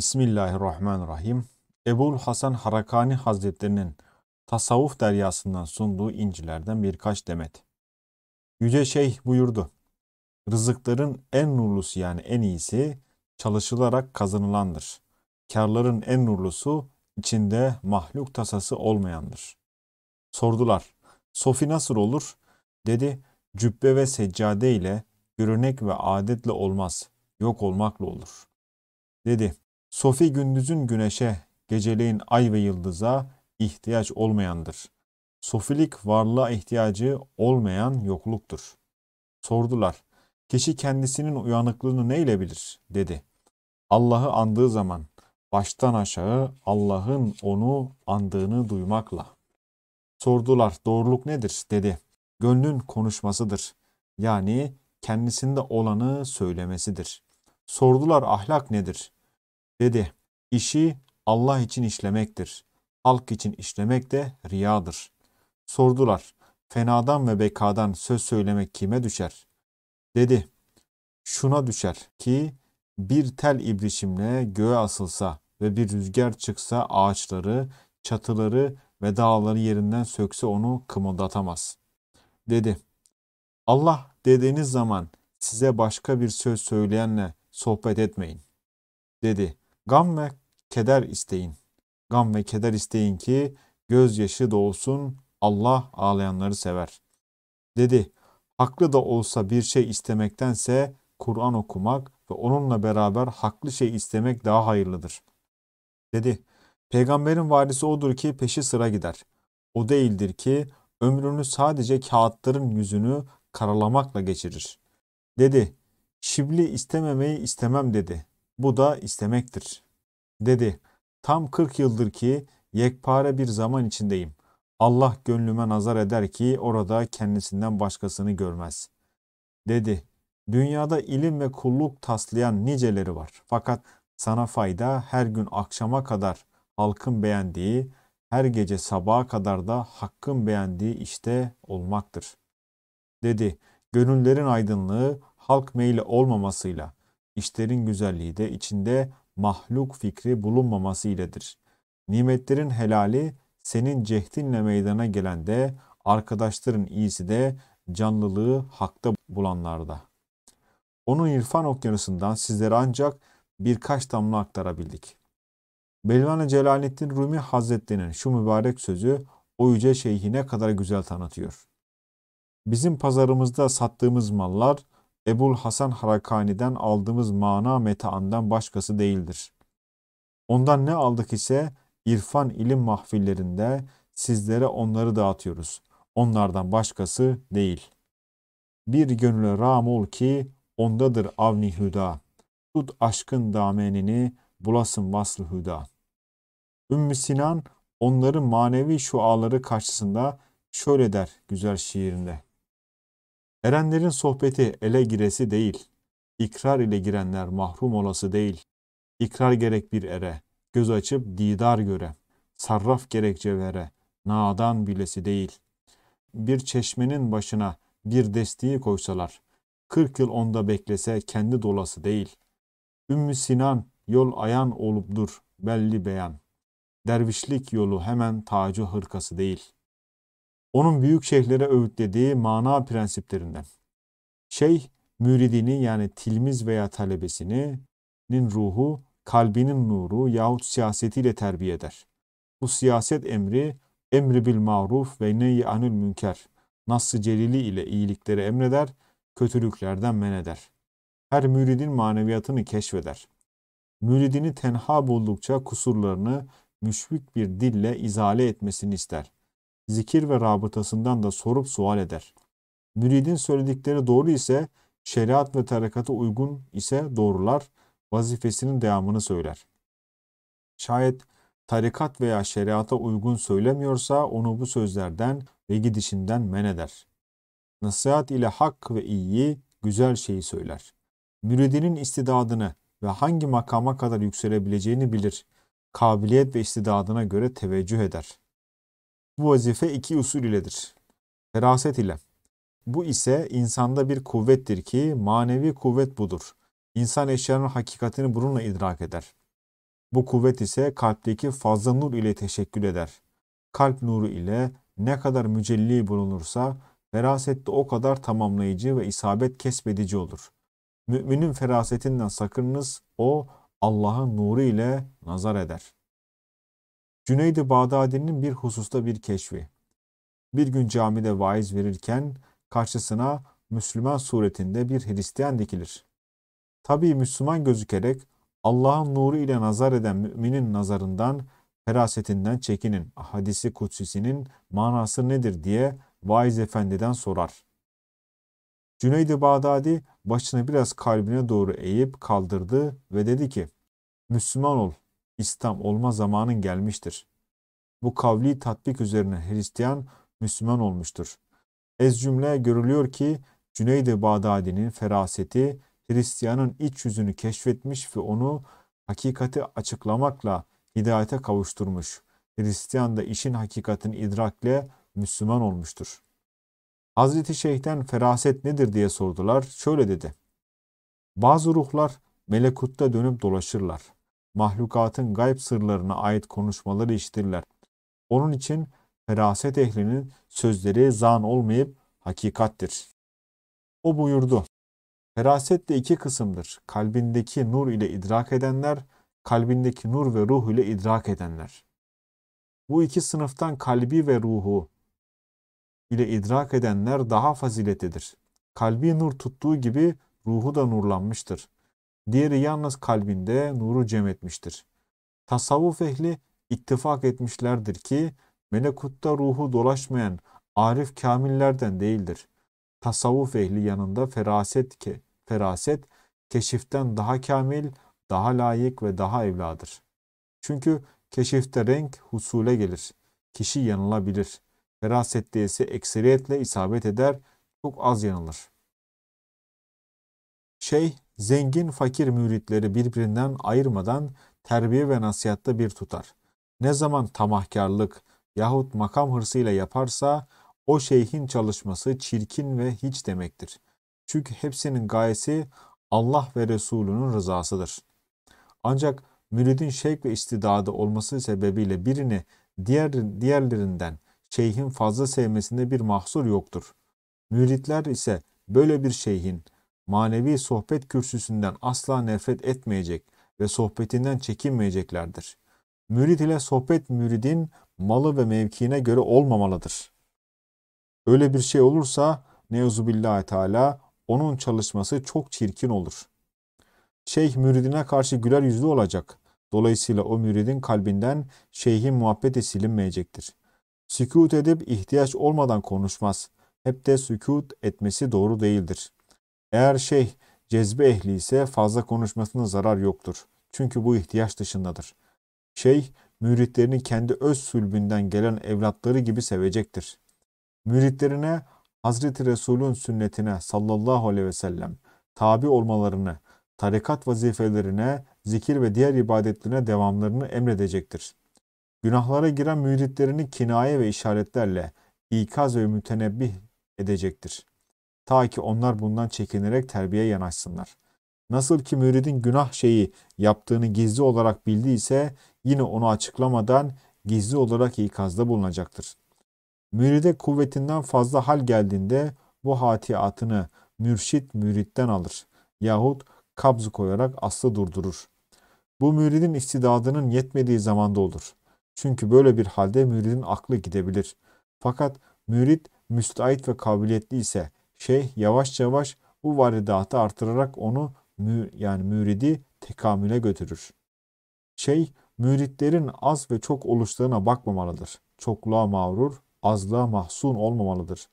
Bismillahirrahmanirrahim. Ebul Hasan Harakani Hazretlerinin tasavvuf deryasından sunduğu incilerden birkaç demet. Yüce Şeyh buyurdu. Rızıkların en nurlusu yani en iyisi çalışılarak kazanılandır. Karların en nurlusu içinde mahluk tasası olmayandır. Sordular. Sofi nasıl olur? Dedi. Cübbe ve seccade ile, görünek ve adetle olmaz. Yok olmakla olur. Dedi. Sofi gündüzün güneşe, geceleyin ay ve yıldıza ihtiyaç olmayandır. Sofilik varlığa ihtiyacı olmayan yokluktur. Sordular. Kişi kendisinin uyanıklığını neyle bilir? dedi. Allah'ı andığı zaman baştan aşağı Allah'ın onu andığını duymakla. Sordular doğruluk nedir dedi. Gönlün konuşmasıdır. Yani kendisinde olanı söylemesidir. Sordular ahlak nedir? Dedi, işi Allah için işlemektir. Halk için işlemek de riyadır. Sordular, fenadan ve bekadan söz söylemek kime düşer? Dedi, şuna düşer ki bir tel ibrişimle göğe asılsa ve bir rüzgar çıksa ağaçları, çatıları ve dağları yerinden sökse onu kımıldatamaz. Dedi, Allah dediğiniz zaman size başka bir söz söyleyenle sohbet etmeyin. Dedi, Gam ve keder isteyin. Gam ve keder isteyin ki gözyaşı doğsun Allah ağlayanları sever. Dedi, haklı da olsa bir şey istemektense Kur'an okumak ve onunla beraber haklı şey istemek daha hayırlıdır. Dedi, peygamberin varisi odur ki peşi sıra gider. O değildir ki ömrünü sadece kağıtların yüzünü karalamakla geçirir. Dedi, şibli istememeyi istemem dedi. Bu da istemektir. Dedi, tam 40 yıldır ki yekpare bir zaman içindeyim. Allah gönlüme nazar eder ki orada kendisinden başkasını görmez. Dedi, dünyada ilim ve kulluk taslayan niceleri var. Fakat sana fayda her gün akşama kadar halkın beğendiği, her gece sabaha kadar da hakkın beğendiği işte olmaktır. Dedi, gönüllerin aydınlığı halk meyli olmamasıyla, İşlerin güzelliği de içinde mahluk fikri bulunmaması iledir. Nimetlerin helali senin cehdinle meydana gelen de arkadaşların iyisi de canlılığı hakta bulanlarda. Onun irfan okyanusundan sizlere ancak birkaç damla aktarabildik. Belvane Celaleddin Rumi Hazretleri'nin şu mübarek sözü o yüce şeyhi ne kadar güzel tanıtıyor. Bizim pazarımızda sattığımız mallar Ebul Hasan Harakani'den aldığımız mana metaandan başkası değildir. Ondan ne aldık ise irfan ilim mahfillerinde sizlere onları dağıtıyoruz. Onlardan başkası değil. Bir gönüle ram ol ki ondadır avni hüda. Tut aşkın damenini bulasın vaslı hüda. Ümmü Sinan onların manevi şuaları karşısında şöyle der güzel şiirinde. Erenlerin sohbeti ele giresi değil. İkrar ile girenler mahrum olası değil. İkrar gerek bir ere, göz açıp didar göre, sarraf gerek cevhere, nadan bilesi değil. Bir çeşmenin başına bir desteği koysalar, kırk yıl onda beklese kendi dolası değil. Ümmü Sinan yol ayan olup dur, belli beyan. Dervişlik yolu hemen tacı hırkası değil.'' onun büyük şeyhlere öğütlediği mana prensiplerinden. Şeyh, müridini yani tilmiz veya talebesinin ruhu, kalbinin nuru yahut siyasetiyle terbiye eder. Bu siyaset emri, emri bil maruf ve neyi anül münker, nassı celili ile iyilikleri emreder, kötülüklerden men eder. Her müridin maneviyatını keşfeder. Müridini tenha buldukça kusurlarını müşfik bir dille izale etmesini ister.'' zikir ve rabıtasından da sorup sual eder. Müridin söyledikleri doğru ise şeriat ve tarikata uygun ise doğrular, vazifesinin devamını söyler. Şayet tarikat veya şeriata uygun söylemiyorsa onu bu sözlerden ve gidişinden men eder. Nasihat ile hak ve iyiyi, güzel şeyi söyler. Müridinin istidadını ve hangi makama kadar yükselebileceğini bilir. Kabiliyet ve istidadına göre teveccüh eder. Bu vazife iki usul iledir. Feraset ile. Bu ise insanda bir kuvvettir ki manevi kuvvet budur. İnsan eşyanın hakikatini bununla idrak eder. Bu kuvvet ise kalpteki fazla nur ile teşekkül eder. Kalp nuru ile ne kadar mücelli bulunursa feraset de o kadar tamamlayıcı ve isabet kesbedici olur. Müminin ferasetinden sakınınız, o Allah'ın nuru ile nazar eder.'' Cüneyd-i Bağdadi'nin bir hususta bir keşfi. Bir gün camide vaiz verirken karşısına Müslüman suretinde bir Hristiyan dikilir. Tabi Müslüman gözükerek Allah'ın nuru ile nazar eden müminin nazarından, ferasetinden çekinin, hadisi kutsisinin manası nedir diye vaiz efendiden sorar. Cüneyd-i Bağdadi başını biraz kalbine doğru eğip kaldırdı ve dedi ki, Müslüman ol, İslam olma zamanın gelmiştir. Bu kavli tatbik üzerine Hristiyan Müslüman olmuştur. Ez cümle görülüyor ki Cüneyd-i Bağdadi'nin feraseti Hristiyanın iç yüzünü keşfetmiş ve onu hakikati açıklamakla hidayete kavuşturmuş. Hristiyan da işin hakikatini idrakle Müslüman olmuştur. Hazreti Şeyh'ten feraset nedir diye sordular. Şöyle dedi. Bazı ruhlar melekutta dönüp dolaşırlar mahlukatın gayb sırlarına ait konuşmaları işitirler. Onun için feraset ehlinin sözleri zan olmayıp hakikattir. O buyurdu. Feraset de iki kısımdır. Kalbindeki nur ile idrak edenler, kalbindeki nur ve ruh ile idrak edenler. Bu iki sınıftan kalbi ve ruhu ile idrak edenler daha faziletlidir. Kalbi nur tuttuğu gibi ruhu da nurlanmıştır. Diğeri yalnız kalbinde nuru cem etmiştir. Tasavvuf ehli ittifak etmişlerdir ki melekutta ruhu dolaşmayan arif kamillerden değildir. Tasavvuf ehli yanında feraset ke feraset keşiften daha kamil, daha layık ve daha evladır. Çünkü keşifte renk husule gelir. Kişi yanılabilir. Ferasette ise ekseriyetle isabet eder, çok az yanılır. Şey, zengin fakir müritleri birbirinden ayırmadan terbiye ve nasihatta bir tutar. Ne zaman tamahkarlık yahut makam hırsıyla yaparsa o şeyhin çalışması çirkin ve hiç demektir. Çünkü hepsinin gayesi Allah ve Resulünün rızasıdır. Ancak müridin şevk ve istidadı olması sebebiyle birini diğer diğerlerinden şeyhin fazla sevmesinde bir mahsur yoktur. Müritler ise böyle bir şeyhin manevi sohbet kürsüsünden asla nefret etmeyecek ve sohbetinden çekinmeyeceklerdir. Mürid ile sohbet müridin malı ve mevkiine göre olmamalıdır. Öyle bir şey olursa neuzubillahi teala onun çalışması çok çirkin olur. Şeyh müridine karşı güler yüzlü olacak. Dolayısıyla o müridin kalbinden şeyhin muhabbeti silinmeyecektir. Sükut edip ihtiyaç olmadan konuşmaz. Hep de sükut etmesi doğru değildir. Eğer şeyh cezbe ehli ise fazla konuşmasına zarar yoktur. Çünkü bu ihtiyaç dışındadır. Şeyh müritlerini kendi öz sülbünden gelen evlatları gibi sevecektir. Müritlerine Hazreti Resul'ün sünnetine sallallahu aleyhi ve sellem tabi olmalarını, tarikat vazifelerine, zikir ve diğer ibadetlerine devamlarını emredecektir. Günahlara giren müritlerini kinaye ve işaretlerle ikaz ve mütenebbih edecektir. Ta ki onlar bundan çekinerek terbiye yanaşsınlar. Nasıl ki müridin günah şeyi yaptığını gizli olarak bildiyse yine onu açıklamadan gizli olarak ikazda bulunacaktır. Müride kuvvetinden fazla hal geldiğinde bu hatiatını mürşit müritten alır yahut kabzı koyarak aslı durdurur. Bu müridin istidadının yetmediği zamanda olur. Çünkü böyle bir halde müridin aklı gidebilir. Fakat mürid müstahit ve kabiliyetli ise şey yavaş yavaş bu varidatı artırarak onu mü, yani müridi tekamüle götürür. Şey müritlerin az ve çok oluşlarına bakmamalıdır. Çokluğa mağrur, azlığa mahzun olmamalıdır.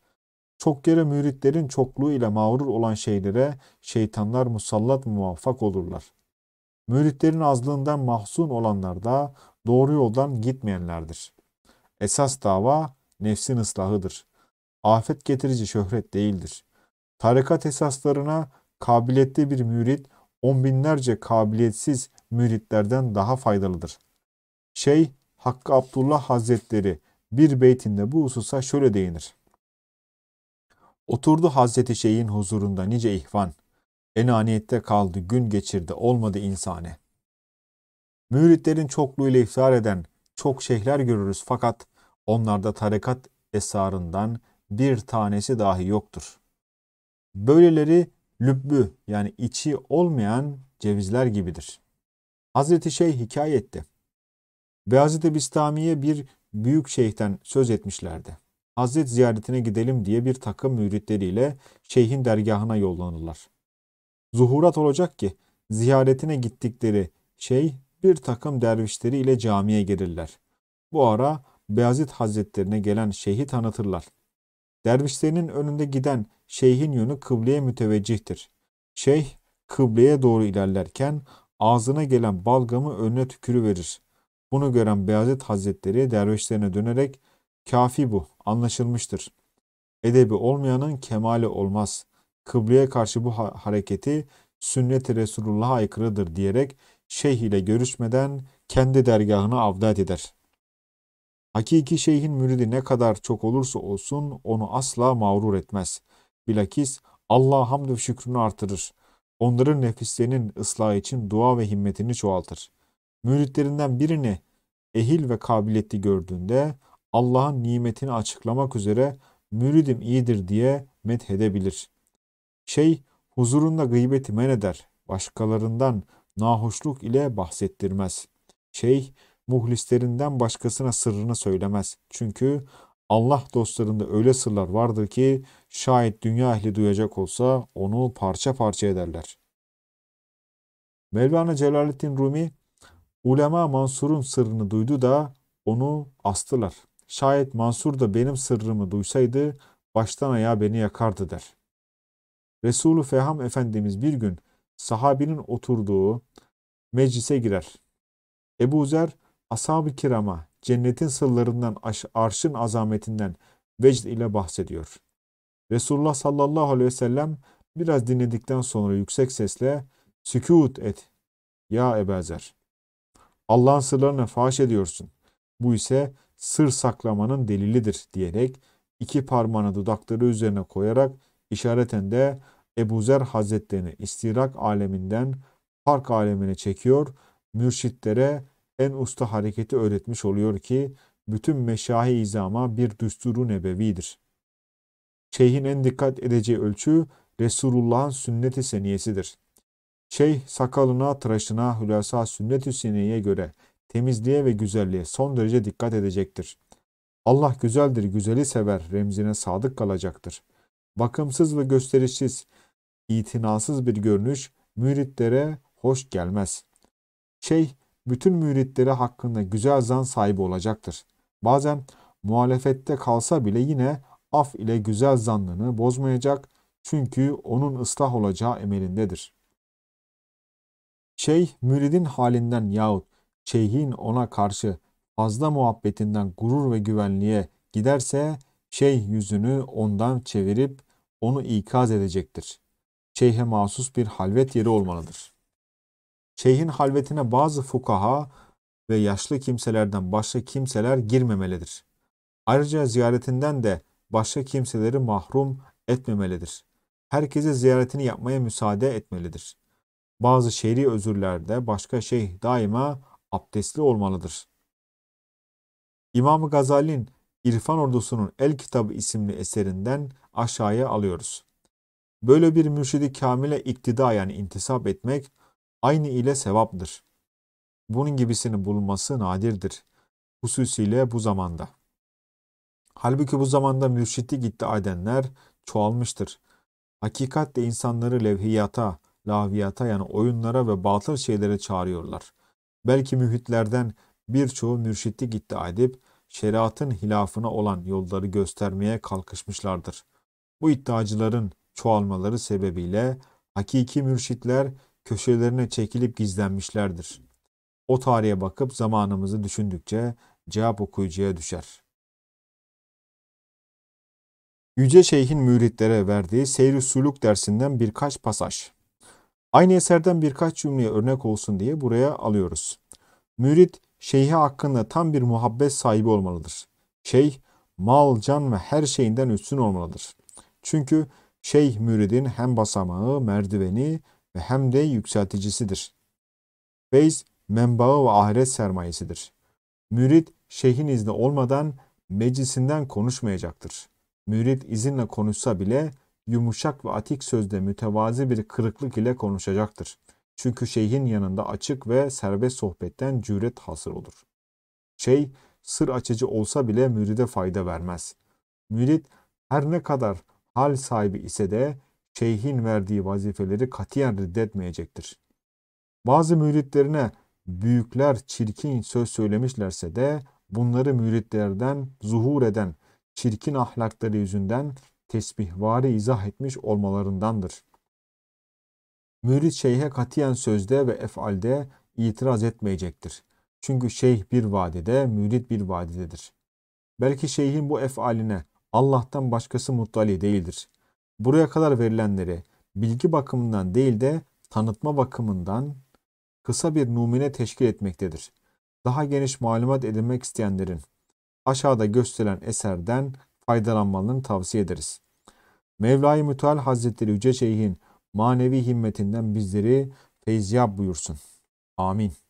Çok yere müritlerin çokluğu ile mağrur olan şeylere şeytanlar musallat muvaffak olurlar. Müritlerin azlığından mahzun olanlar da doğru yoldan gitmeyenlerdir. Esas dava nefsin ıslahıdır afet getirici şöhret değildir. Tarikat esaslarına kabiliyetli bir mürit on binlerce kabiliyetsiz müritlerden daha faydalıdır. Şey Hakkı Abdullah Hazretleri bir beytinde bu hususa şöyle değinir. Oturdu Hazreti Şeyh'in huzurunda nice ihvan. Enaniyette kaldı, gün geçirdi, olmadı insane. Müritlerin çokluğuyla iftihar eden çok şeyhler görürüz fakat onlarda tarikat esarından bir tanesi dahi yoktur. Böyleleri lübbü yani içi olmayan cevizler gibidir. Hazreti Şeyh hikaye etti. Beyazıt-ı Bistami'ye bir büyük şeyhten söz etmişlerdi. Hazret ziyaretine gidelim diye bir takım müritleriyle şeyhin dergahına yollanırlar. Zuhurat olacak ki ziyaretine gittikleri şey bir takım dervişleri ile camiye gelirler. Bu ara Beyazıt Hazretlerine gelen şeyhi tanıtırlar. Dervişlerinin önünde giden şeyhin yönü kıbleye müteveccihtir. Şeyh kıbleye doğru ilerlerken ağzına gelen balgamı önüne tükürüverir. Bunu gören Beyazıt Hazretleri dervişlerine dönerek kafi bu anlaşılmıştır. Edebi olmayanın kemali olmaz. Kıbleye karşı bu hareketi sünnet-i Resulullah'a aykırıdır diyerek şeyh ile görüşmeden kendi dergahını avdat eder.'' Hakiki şeyhin müridi ne kadar çok olursa olsun onu asla mağrur etmez. Bilakis Allah hamdü ve şükrünü artırır. Onların nefislerinin ıslah için dua ve himmetini çoğaltır. Müritlerinden birini ehil ve kabiliyetli gördüğünde Allah'ın nimetini açıklamak üzere müridim iyidir diye methedebilir. Şey huzurunda gıybeti men eder, başkalarından nahoşluk ile bahsettirmez. Şeyh muhlislerinden başkasına sırrını söylemez. Çünkü Allah dostlarında öyle sırlar vardır ki şayet dünya ehli duyacak olsa onu parça parça ederler. Mevlana Celaleddin Rumi ulema Mansur'un sırrını duydu da onu astılar. Şayet Mansur da benim sırrımı duysaydı baştan ayağa beni yakardı der. Resulü Feham Efendimiz bir gün sahabinin oturduğu meclise girer. Ebu Zer ashab-ı kirama cennetin sırlarından, arşın azametinden vecd ile bahsediyor. Resulullah sallallahu aleyhi ve sellem biraz dinledikten sonra yüksek sesle sükut et ya Ebezer. Allah'ın sırlarını faş ediyorsun. Bu ise sır saklamanın delilidir diyerek iki parmağını dudakları üzerine koyarak işareten de Ebu Zer Hazretlerini istirak aleminden fark alemine çekiyor, mürşitlere en usta hareketi öğretmiş oluyor ki bütün meşahi izama bir düsturu nebevidir. Şeyhin en dikkat edeceği ölçü Resulullah'ın sünnet-i seniyesidir. Şeyh sakalına, tıraşına, hülasa sünnet-i seniyeye göre temizliğe ve güzelliğe son derece dikkat edecektir. Allah güzeldir, güzeli sever, remzine sadık kalacaktır. Bakımsız ve gösterişsiz, itinasız bir görünüş müritlere hoş gelmez. Şeyh bütün müritleri hakkında güzel zan sahibi olacaktır. Bazen muhalefette kalsa bile yine af ile güzel zannını bozmayacak çünkü onun ıslah olacağı emelindedir. Şeyh müridin halinden yahut şeyhin ona karşı fazla muhabbetinden gurur ve güvenliğe giderse şeyh yüzünü ondan çevirip onu ikaz edecektir. Şeyhe mahsus bir halvet yeri olmalıdır. Şeyhin halvetine bazı fukaha ve yaşlı kimselerden başka kimseler girmemelidir. Ayrıca ziyaretinden de başka kimseleri mahrum etmemelidir. Herkese ziyaretini yapmaya müsaade etmelidir. Bazı şer'i özürlerde başka şeyh daima abdestli olmalıdır. İmam Gazali'nin İrfan Ordusu'nun El Kitabı isimli eserinden aşağıya alıyoruz. Böyle bir mürşidi kamile iktida yani intisap etmek aynı ile sevaptır. Bunun gibisini bulunması nadirdir. Hususiyle bu zamanda. Halbuki bu zamanda mürşiti gitti edenler çoğalmıştır. Hakikat de insanları levhiyata, lahviyata yani oyunlara ve batıl şeylere çağırıyorlar. Belki mühitlerden birçoğu mürşitlik gitti edip şeriatın hilafına olan yolları göstermeye kalkışmışlardır. Bu iddiacıların çoğalmaları sebebiyle hakiki mürşitler köşelerine çekilip gizlenmişlerdir. O tarihe bakıp zamanımızı düşündükçe cevap okuyucuya düşer. Yüce Şeyh'in müritlere verdiği Seyri Suluk dersinden birkaç pasaj. Aynı eserden birkaç cümleye örnek olsun diye buraya alıyoruz. Mürit, şeyhi hakkında tam bir muhabbet sahibi olmalıdır. Şeyh, mal, can ve her şeyinden üstün olmalıdır. Çünkü şeyh müridin hem basamağı, merdiveni ve hem de yükselticisidir. Feyz menbaı ve ahiret sermayesidir. Mürit şeyhin izni olmadan meclisinden konuşmayacaktır. Mürit izinle konuşsa bile yumuşak ve atik sözde mütevazi bir kırıklık ile konuşacaktır. Çünkü şeyhin yanında açık ve serbest sohbetten cüret hasır olur. Şey sır açıcı olsa bile müride fayda vermez. Mürit her ne kadar hal sahibi ise de şeyhin verdiği vazifeleri katiyen reddetmeyecektir. Bazı müritlerine büyükler çirkin söz söylemişlerse de bunları müritlerden zuhur eden çirkin ahlakları yüzünden tesbihvari izah etmiş olmalarındandır. Mürit şeyhe katiyen sözde ve efalde itiraz etmeyecektir. Çünkü şeyh bir vadede, mürit bir vadededir. Belki şeyhin bu efaline Allah'tan başkası muttali değildir buraya kadar verilenleri bilgi bakımından değil de tanıtma bakımından kısa bir numune teşkil etmektedir. Daha geniş malumat edinmek isteyenlerin aşağıda gösterilen eserden faydalanmalarını tavsiye ederiz. Mevla-i Müteal Hazretleri Yüce Şeyh'in manevi himmetinden bizleri feyziyab buyursun. Amin.